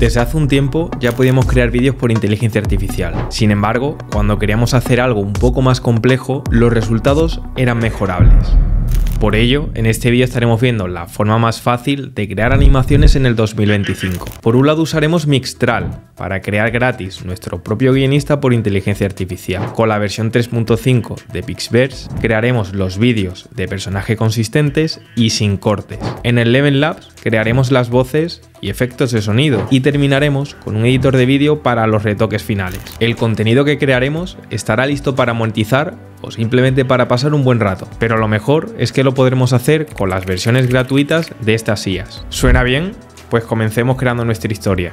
Desde hace un tiempo ya podíamos crear vídeos por inteligencia artificial. Sin embargo, cuando queríamos hacer algo un poco más complejo, los resultados eran mejorables. Por ello, en este vídeo estaremos viendo la forma más fácil de crear animaciones en el 2025. Por un lado usaremos Mixtral para crear gratis nuestro propio guionista por inteligencia artificial. Con la versión 3.5 de Pixverse crearemos los vídeos de personaje consistentes y sin cortes. En el Level Labs crearemos las voces y efectos de sonido y terminaremos con un editor de vídeo para los retoques finales. El contenido que crearemos estará listo para monetizar o simplemente para pasar un buen rato, pero lo mejor es que lo podremos hacer con las versiones gratuitas de estas sillas. ¿Suena bien? Pues comencemos creando nuestra historia.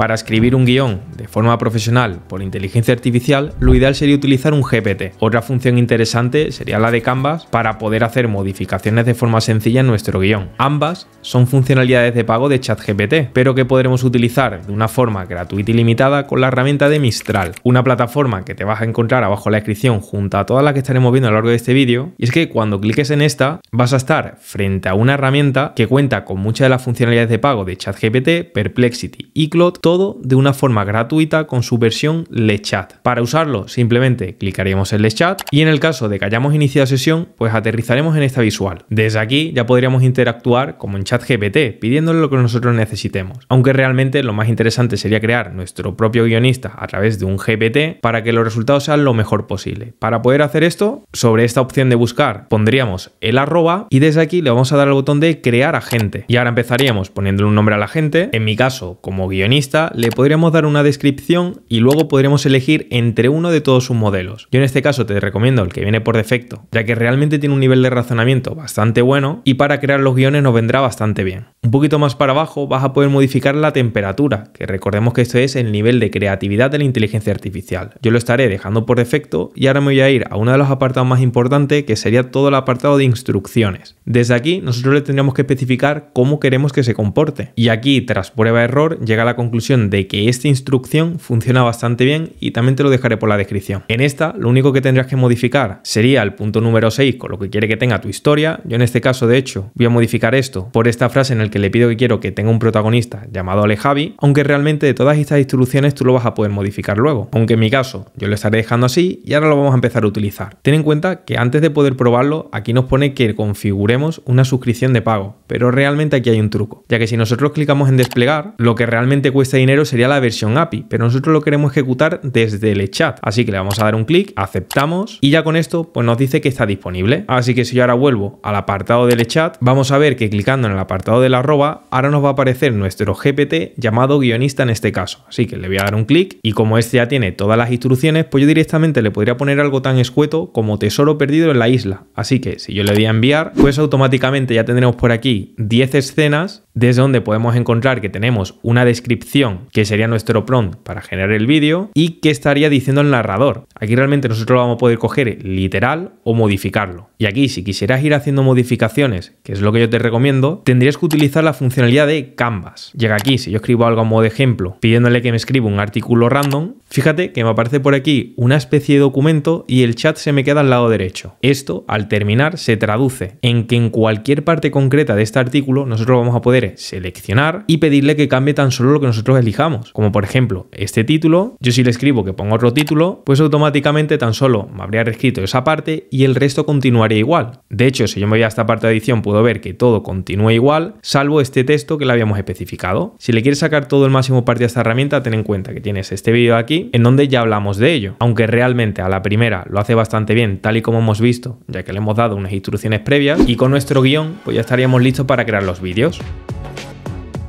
Para escribir un guión de forma profesional por inteligencia artificial, lo ideal sería utilizar un GPT. Otra función interesante sería la de Canvas para poder hacer modificaciones de forma sencilla en nuestro guión. Ambas son funcionalidades de pago de ChatGPT, pero que podremos utilizar de una forma gratuita y limitada con la herramienta de Mistral, una plataforma que te vas a encontrar abajo en la descripción junto a todas las que estaremos viendo a lo largo de este vídeo. Y es que cuando cliques en esta, vas a estar frente a una herramienta que cuenta con muchas de las funcionalidades de pago de ChatGPT, Perplexity y Cloud, todo de una forma gratuita con su versión LeChat. Para usarlo, simplemente clicaríamos en Chat y en el caso de que hayamos iniciado sesión, pues aterrizaremos en esta visual. Desde aquí ya podríamos interactuar como en ChatGPT, pidiéndole lo que nosotros necesitemos. Aunque realmente lo más interesante sería crear nuestro propio guionista a través de un GPT para que los resultados sean lo mejor posible. Para poder hacer esto, sobre esta opción de buscar pondríamos el arroba y desde aquí le vamos a dar al botón de crear agente. Y ahora empezaríamos poniéndole un nombre a la gente, en mi caso como guionista le podríamos dar una descripción y luego podríamos elegir entre uno de todos sus modelos. Yo en este caso te recomiendo el que viene por defecto, ya que realmente tiene un nivel de razonamiento bastante bueno y para crear los guiones nos vendrá bastante bien. Un poquito más para abajo vas a poder modificar la temperatura, que recordemos que esto es el nivel de creatividad de la inteligencia artificial. Yo lo estaré dejando por defecto y ahora me voy a ir a uno de los apartados más importantes que sería todo el apartado de instrucciones. Desde aquí nosotros le tendríamos que especificar cómo queremos que se comporte. Y aquí, tras prueba-error, llega la conclusión de que esta instrucción funciona bastante bien y también te lo dejaré por la descripción. En esta lo único que tendrás que modificar sería el punto número 6 con lo que quiere que tenga tu historia. Yo en este caso de hecho voy a modificar esto por esta frase en la que le pido que quiero que tenga un protagonista llamado Alejavi, aunque realmente de todas estas instrucciones tú lo vas a poder modificar luego. Aunque en mi caso yo lo estaré dejando así y ahora lo vamos a empezar a utilizar. Ten en cuenta que antes de poder probarlo aquí nos pone que configuremos una suscripción de pago. Pero realmente aquí hay un truco, ya que si nosotros clicamos en desplegar, lo que realmente cuesta dinero sería la versión API, pero nosotros lo queremos ejecutar desde el chat. Así que le vamos a dar un clic, aceptamos y ya con esto pues nos dice que está disponible. Así que si yo ahora vuelvo al apartado del chat, vamos a ver que clicando en el apartado de la arroba, ahora nos va a aparecer nuestro GPT llamado guionista en este caso. Así que le voy a dar un clic y como este ya tiene todas las instrucciones, pues yo directamente le podría poner algo tan escueto como tesoro perdido en la isla. Así que si yo le voy a enviar, pues automáticamente ya tendremos por aquí 10 escenas desde donde podemos encontrar que tenemos una descripción que sería nuestro prompt para generar el vídeo y que estaría diciendo el narrador. Aquí realmente nosotros lo vamos a poder coger literal o modificarlo. Y aquí si quisieras ir haciendo modificaciones, que es lo que yo te recomiendo, tendrías que utilizar la funcionalidad de Canvas. Llega aquí, si yo escribo algo a modo de ejemplo, pidiéndole que me escriba un artículo random, fíjate que me aparece por aquí una especie de documento y el chat se me queda al lado derecho. Esto, al terminar, se traduce en que en cualquier parte concreta de este artículo nosotros vamos a poder seleccionar y pedirle que cambie tan solo lo que nosotros elijamos. Como por ejemplo este título, yo si le escribo que ponga otro título, pues automáticamente tan solo me habría reescrito esa parte y el resto continuaría igual. De hecho, si yo me voy a esta parte de edición, puedo ver que todo continúa igual, salvo este texto que le habíamos especificado. Si le quieres sacar todo el máximo parte a esta herramienta, ten en cuenta que tienes este vídeo aquí, en donde ya hablamos de ello. Aunque realmente a la primera lo hace bastante bien, tal y como hemos visto, ya que le hemos dado unas instrucciones previas, y con nuestro guión, pues ya estaríamos listos para crear los vídeos.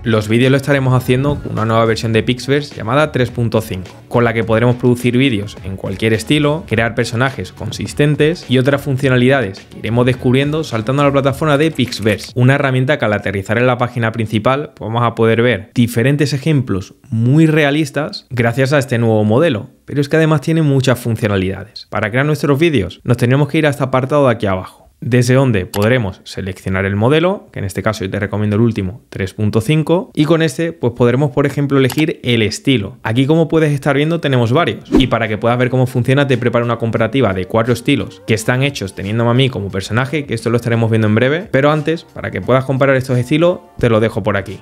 Los vídeos lo estaremos haciendo con una nueva versión de Pixverse llamada 3.5, con la que podremos producir vídeos en cualquier estilo, crear personajes consistentes y otras funcionalidades que iremos descubriendo saltando a la plataforma de Pixverse, una herramienta que al aterrizar en la página principal pues vamos a poder ver diferentes ejemplos muy realistas gracias a este nuevo modelo, pero es que además tiene muchas funcionalidades. Para crear nuestros vídeos nos tenemos que ir a este apartado de aquí abajo desde donde podremos seleccionar el modelo, que en este caso yo te recomiendo el último 3.5, y con este pues podremos por ejemplo elegir el estilo. Aquí como puedes estar viendo tenemos varios, y para que puedas ver cómo funciona te preparo una comparativa de cuatro estilos que están hechos teniéndome a mí como personaje, que esto lo estaremos viendo en breve, pero antes, para que puedas comparar estos estilos, te lo dejo por aquí.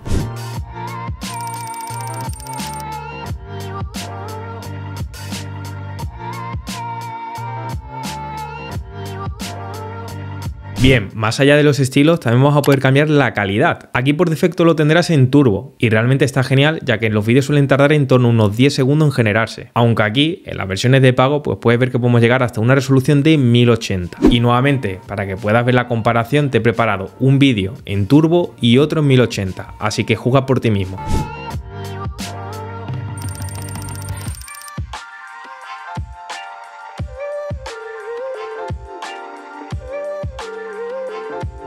Bien, más allá de los estilos, también vamos a poder cambiar la calidad. Aquí por defecto lo tendrás en turbo y realmente está genial ya que los vídeos suelen tardar en torno a unos 10 segundos en generarse. Aunque aquí, en las versiones de pago, pues puedes ver que podemos llegar hasta una resolución de 1080. Y nuevamente, para que puedas ver la comparación, te he preparado un vídeo en turbo y otro en 1080, así que juega por ti mismo.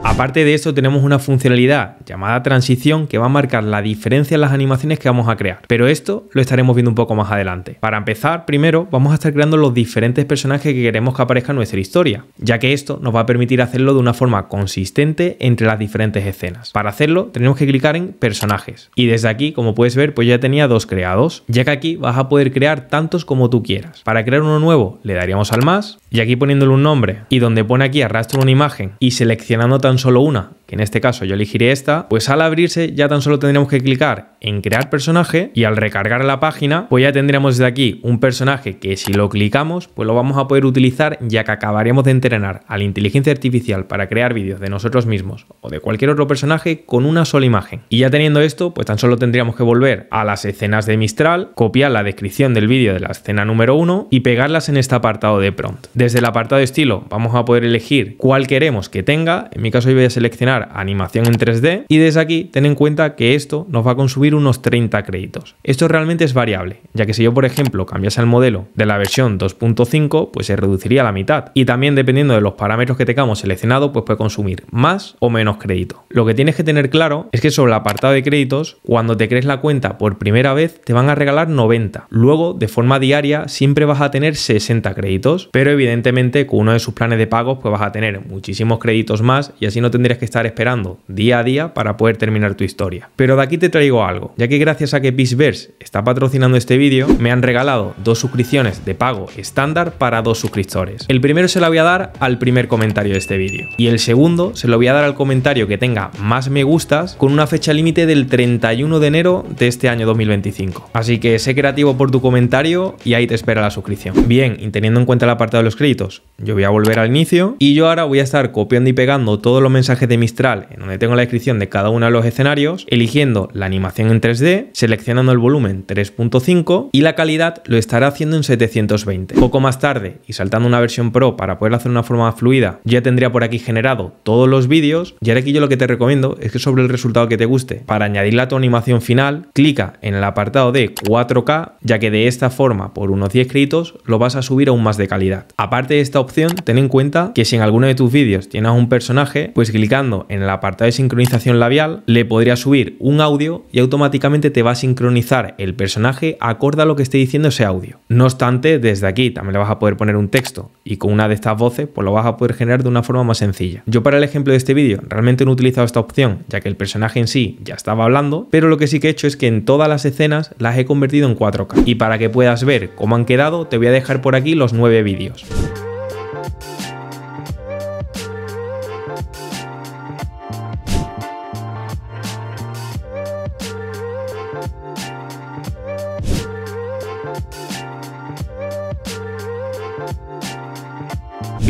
Aparte de eso tenemos una funcionalidad llamada transición que va a marcar la diferencia en las animaciones que vamos a crear, pero esto lo estaremos viendo un poco más adelante. Para empezar, primero vamos a estar creando los diferentes personajes que queremos que aparezca en nuestra historia, ya que esto nos va a permitir hacerlo de una forma consistente entre las diferentes escenas. Para hacerlo tenemos que clicar en personajes y desde aquí, como puedes ver, pues ya tenía dos creados, ya que aquí vas a poder crear tantos como tú quieras. Para crear uno nuevo le daríamos al más y aquí poniéndole un nombre y donde pone aquí arrastro una imagen y seleccionando también solo una en este caso yo elegiré esta, pues al abrirse ya tan solo tendremos que clicar en crear personaje y al recargar la página, pues ya tendremos desde aquí un personaje que si lo clicamos, pues lo vamos a poder utilizar ya que acabaríamos de entrenar a la inteligencia artificial para crear vídeos de nosotros mismos o de cualquier otro personaje con una sola imagen. Y ya teniendo esto, pues tan solo tendríamos que volver a las escenas de Mistral, copiar la descripción del vídeo de la escena número 1 y pegarlas en este apartado de prompt. Desde el apartado de estilo vamos a poder elegir cuál queremos que tenga, en mi caso yo voy a seleccionar animación en 3D y desde aquí ten en cuenta que esto nos va a consumir unos 30 créditos. Esto realmente es variable, ya que si yo por ejemplo cambiase el modelo de la versión 2.5 pues se reduciría a la mitad y también dependiendo de los parámetros que tengamos seleccionado pues puede consumir más o menos crédito. Lo que tienes que tener claro es que sobre el apartado de créditos cuando te crees la cuenta por primera vez te van a regalar 90. Luego de forma diaria siempre vas a tener 60 créditos pero evidentemente con uno de sus planes de pagos pues vas a tener muchísimos créditos más y así no tendrías que estar esperando día a día para poder terminar tu historia. Pero de aquí te traigo algo, ya que gracias a que Bisverse está patrocinando este vídeo, me han regalado dos suscripciones de pago estándar para dos suscriptores. El primero se lo voy a dar al primer comentario de este vídeo y el segundo se lo voy a dar al comentario que tenga más me gustas con una fecha límite del 31 de enero de este año 2025. Así que sé creativo por tu comentario y ahí te espera la suscripción. Bien, y teniendo en cuenta la parte de los créditos, yo voy a volver al inicio y yo ahora voy a estar copiando y pegando todos los mensajes de mis en donde tengo la descripción de cada uno de los escenarios, eligiendo la animación en 3D, seleccionando el volumen 3.5 y la calidad lo estará haciendo en 720. Poco más tarde y saltando una versión Pro para poder hacer una forma fluida, ya tendría por aquí generado todos los vídeos y ahora aquí yo lo que te recomiendo es que sobre el resultado que te guste, para añadirla a tu animación final, clica en el apartado de 4K, ya que de esta forma por unos 10 créditos lo vas a subir aún más de calidad. Aparte de esta opción, ten en cuenta que si en alguno de tus vídeos tienes un personaje, pues clicando en el apartado de sincronización labial le podría subir un audio y automáticamente te va a sincronizar el personaje acorde a lo que esté diciendo ese audio. No obstante, desde aquí también le vas a poder poner un texto y con una de estas voces pues lo vas a poder generar de una forma más sencilla. Yo para el ejemplo de este vídeo realmente no he utilizado esta opción ya que el personaje en sí ya estaba hablando, pero lo que sí que he hecho es que en todas las escenas las he convertido en 4K. Y para que puedas ver cómo han quedado te voy a dejar por aquí los nueve vídeos.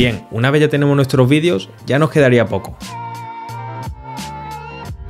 Bien, una vez ya tenemos nuestros vídeos, ya nos quedaría poco.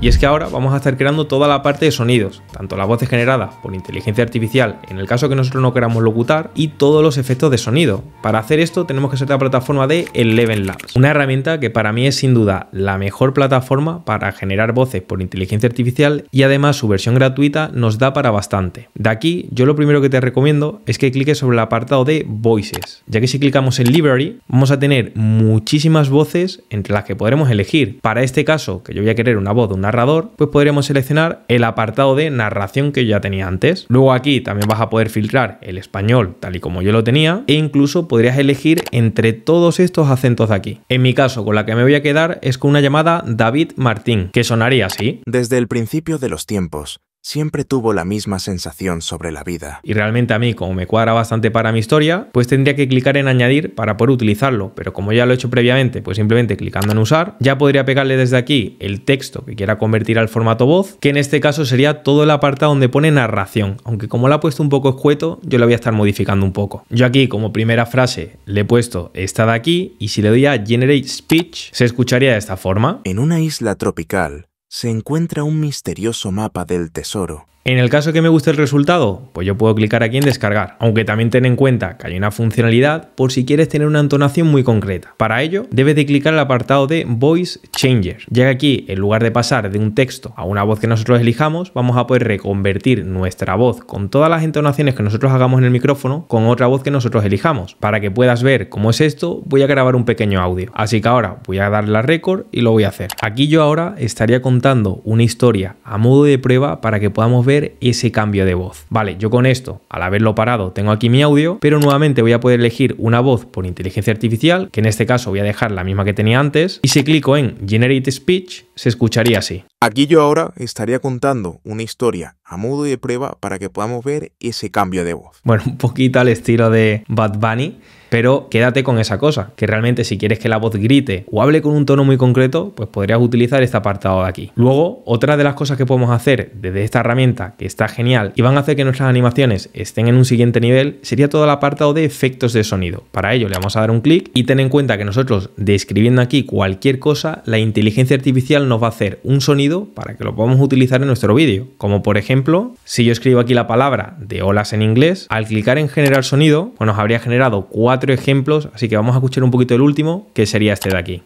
Y es que ahora vamos a estar creando toda la parte de sonidos, tanto las voces generadas por inteligencia artificial en el caso que nosotros no queramos locutar y todos los efectos de sonido. Para hacer esto tenemos que ser la plataforma de Eleven Labs, una herramienta que para mí es sin duda la mejor plataforma para generar voces por inteligencia artificial y además su versión gratuita nos da para bastante. De aquí yo lo primero que te recomiendo es que cliques sobre el apartado de Voices, ya que si clicamos en Library vamos a tener muchísimas voces entre las que podremos elegir. Para este caso, que yo voy a querer una voz de una pues podríamos seleccionar el apartado de narración que ya tenía antes. Luego aquí también vas a poder filtrar el español tal y como yo lo tenía e incluso podrías elegir entre todos estos acentos de aquí. En mi caso, con la que me voy a quedar es con una llamada David Martín, que sonaría así. Desde el principio de los tiempos, siempre tuvo la misma sensación sobre la vida. Y realmente a mí, como me cuadra bastante para mi historia, pues tendría que clicar en añadir para poder utilizarlo, pero como ya lo he hecho previamente, pues simplemente clicando en usar, ya podría pegarle desde aquí el texto que quiera convertir al formato voz, que en este caso sería todo el apartado donde pone narración, aunque como lo ha puesto un poco escueto, yo lo voy a estar modificando un poco. Yo aquí como primera frase le he puesto esta de aquí y si le doy a Generate Speech, se escucharía de esta forma. En una isla tropical, se encuentra un misterioso mapa del tesoro en el caso que me guste el resultado, pues yo puedo clicar aquí en descargar, aunque también ten en cuenta que hay una funcionalidad por si quieres tener una entonación muy concreta. Para ello, debes de clicar el apartado de Voice Changer, ya que aquí, en lugar de pasar de un texto a una voz que nosotros elijamos, vamos a poder reconvertir nuestra voz con todas las entonaciones que nosotros hagamos en el micrófono con otra voz que nosotros elijamos. Para que puedas ver cómo es esto, voy a grabar un pequeño audio. Así que ahora voy a darle a récord y lo voy a hacer. Aquí yo ahora estaría contando una historia a modo de prueba para que podamos ver ese cambio de voz. Vale, yo con esto, al haberlo parado, tengo aquí mi audio, pero nuevamente voy a poder elegir una voz por inteligencia artificial, que en este caso voy a dejar la misma que tenía antes, y si clico en Generate Speech, se escucharía así. Aquí yo ahora estaría contando una historia a modo de prueba para que podamos ver ese cambio de voz. Bueno, un poquito al estilo de Bad Bunny. Pero quédate con esa cosa, que realmente si quieres que la voz grite o hable con un tono muy concreto, pues podrías utilizar este apartado de aquí. Luego, otra de las cosas que podemos hacer desde esta herramienta, que está genial, y van a hacer que nuestras animaciones estén en un siguiente nivel, sería todo el apartado de efectos de sonido. Para ello le vamos a dar un clic y ten en cuenta que nosotros describiendo aquí cualquier cosa, la inteligencia artificial nos va a hacer un sonido para que lo podamos utilizar en nuestro vídeo. Como por ejemplo, si yo escribo aquí la palabra de olas en inglés, al clicar en generar sonido, pues nos habría generado cuatro ejemplos, así que vamos a escuchar un poquito el último, que sería este de aquí.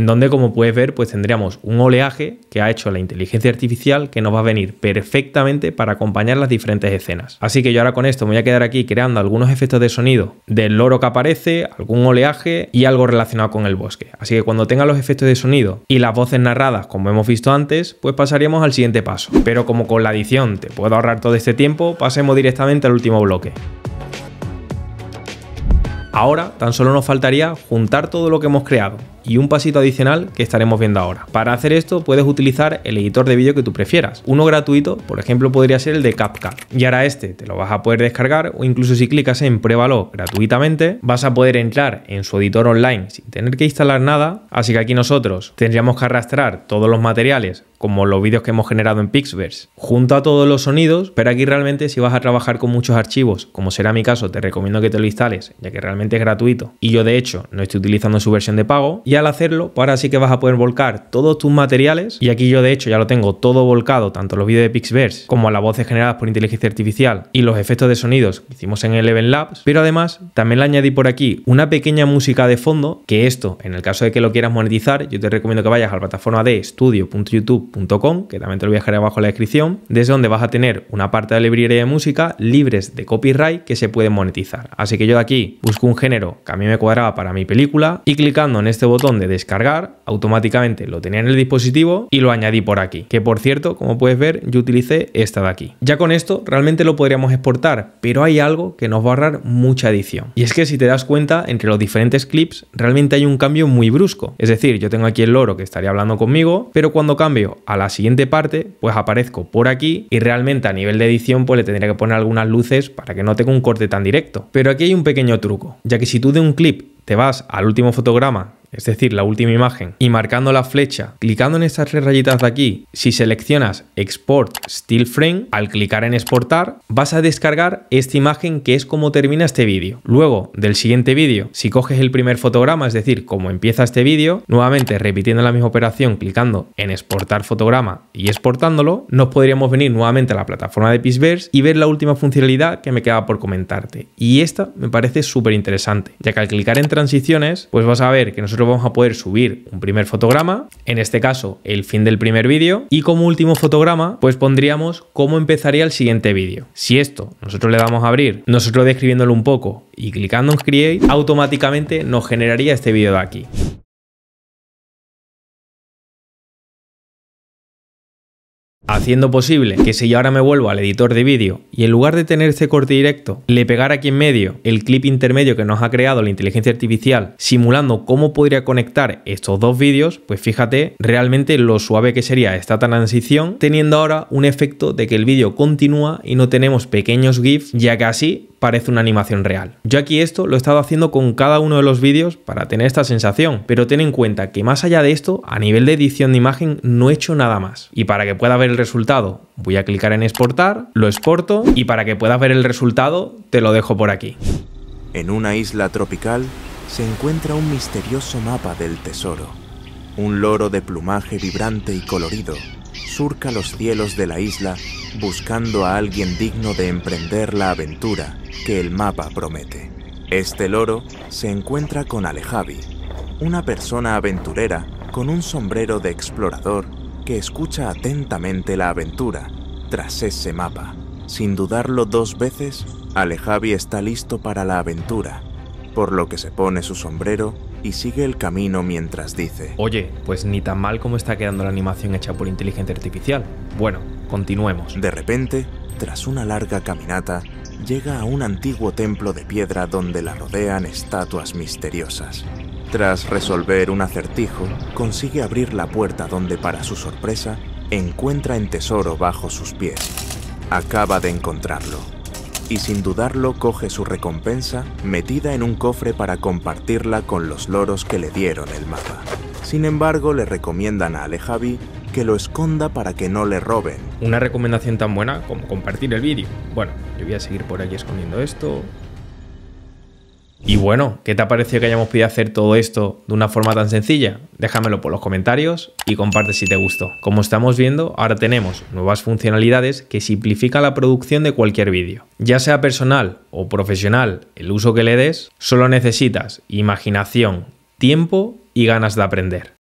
en donde como puedes ver pues tendríamos un oleaje que ha hecho la inteligencia artificial que nos va a venir perfectamente para acompañar las diferentes escenas. Así que yo ahora con esto me voy a quedar aquí creando algunos efectos de sonido del loro que aparece, algún oleaje y algo relacionado con el bosque. Así que cuando tenga los efectos de sonido y las voces narradas como hemos visto antes, pues pasaríamos al siguiente paso. Pero como con la edición te puedo ahorrar todo este tiempo, pasemos directamente al último bloque. Ahora tan solo nos faltaría juntar todo lo que hemos creado y un pasito adicional que estaremos viendo ahora. Para hacer esto puedes utilizar el editor de vídeo que tú prefieras. Uno gratuito, por ejemplo, podría ser el de CapCut. Y ahora este te lo vas a poder descargar o incluso si clicas en pruébalo gratuitamente, vas a poder entrar en su editor online sin tener que instalar nada. Así que aquí nosotros tendríamos que arrastrar todos los materiales como los vídeos que hemos generado en Pixverse. Junto a todos los sonidos, pero aquí realmente si vas a trabajar con muchos archivos, como será mi caso, te recomiendo que te lo instales, ya que realmente es gratuito. Y yo de hecho no estoy utilizando su versión de pago. Y al hacerlo, pues ahora sí que vas a poder volcar todos tus materiales. Y aquí yo de hecho ya lo tengo todo volcado, tanto los vídeos de Pixverse como las voces generadas por inteligencia artificial y los efectos de sonidos que hicimos en Eleven Labs. Pero además también le añadí por aquí una pequeña música de fondo, que esto, en el caso de que lo quieras monetizar, yo te recomiendo que vayas a la plataforma de estudio.youtube que también te lo voy a dejar abajo en la descripción, desde donde vas a tener una parte de librería de música libres de copyright que se pueden monetizar. Así que yo de aquí busco un género que a mí me cuadraba para mi película y clicando en este botón de descargar, automáticamente lo tenía en el dispositivo y lo añadí por aquí. Que por cierto, como puedes ver, yo utilicé esta de aquí. Ya con esto realmente lo podríamos exportar, pero hay algo que nos va a ahorrar mucha edición. Y es que si te das cuenta, entre los diferentes clips realmente hay un cambio muy brusco. Es decir, yo tengo aquí el loro que estaría hablando conmigo, pero cuando cambio a la siguiente parte, pues aparezco por aquí y realmente a nivel de edición pues le tendría que poner algunas luces para que no tenga un corte tan directo. Pero aquí hay un pequeño truco, ya que si tú de un clip te vas al último fotograma, es decir, la última imagen, y marcando la flecha, clicando en estas tres rayitas de aquí, si seleccionas Export Still Frame, al clicar en exportar, vas a descargar esta imagen que es como termina este vídeo. Luego, del siguiente vídeo, si coges el primer fotograma, es decir, como empieza este vídeo, nuevamente repitiendo la misma operación, clicando en exportar fotograma y exportándolo, nos podríamos venir nuevamente a la plataforma de Pixverse y ver la última funcionalidad que me queda por comentarte. Y esta me parece súper interesante, ya que al clicar en transiciones, pues vas a ver que nosotros vamos a poder subir un primer fotograma, en este caso el fin del primer vídeo, y como último fotograma, pues pondríamos cómo empezaría el siguiente vídeo. Si esto nosotros le damos a abrir, nosotros describiéndolo un poco y clicando en Create, automáticamente nos generaría este vídeo de aquí. haciendo posible que si yo ahora me vuelvo al editor de vídeo y en lugar de tener este corte directo, le pegar aquí en medio el clip intermedio que nos ha creado la inteligencia artificial simulando cómo podría conectar estos dos vídeos, pues fíjate realmente lo suave que sería esta transición teniendo ahora un efecto de que el vídeo continúa y no tenemos pequeños GIFs ya que así parece una animación real. Yo aquí esto lo he estado haciendo con cada uno de los vídeos para tener esta sensación, pero ten en cuenta que más allá de esto, a nivel de edición de imagen no he hecho nada más. Y para que pueda ver el resultado, voy a clicar en exportar, lo exporto y para que puedas ver el resultado, te lo dejo por aquí. En una isla tropical se encuentra un misterioso mapa del tesoro. Un loro de plumaje vibrante y colorido surca los cielos de la isla buscando a alguien digno de emprender la aventura que el mapa promete. Este loro se encuentra con Alejavi, una persona aventurera con un sombrero de explorador que escucha atentamente la aventura tras ese mapa. Sin dudarlo dos veces, Alejavi está listo para la aventura, por lo que se pone su sombrero y sigue el camino mientras dice: Oye, pues ni tan mal como está quedando la animación hecha por inteligencia artificial. Bueno, Continuemos. De repente, tras una larga caminata, llega a un antiguo templo de piedra donde la rodean estatuas misteriosas. Tras resolver un acertijo, consigue abrir la puerta donde, para su sorpresa, encuentra en tesoro bajo sus pies. Acaba de encontrarlo. Y sin dudarlo coge su recompensa metida en un cofre para compartirla con los loros que le dieron el mapa. Sin embargo, le recomiendan a Alejavi que lo esconda para que no le roben. Una recomendación tan buena como compartir el vídeo. Bueno, yo voy a seguir por aquí escondiendo esto. Y bueno, ¿qué te ha parecido que hayamos podido hacer todo esto de una forma tan sencilla? Déjamelo por los comentarios y comparte si te gustó. Como estamos viendo, ahora tenemos nuevas funcionalidades que simplifican la producción de cualquier vídeo. Ya sea personal o profesional, el uso que le des, solo necesitas imaginación, tiempo y ganas de aprender.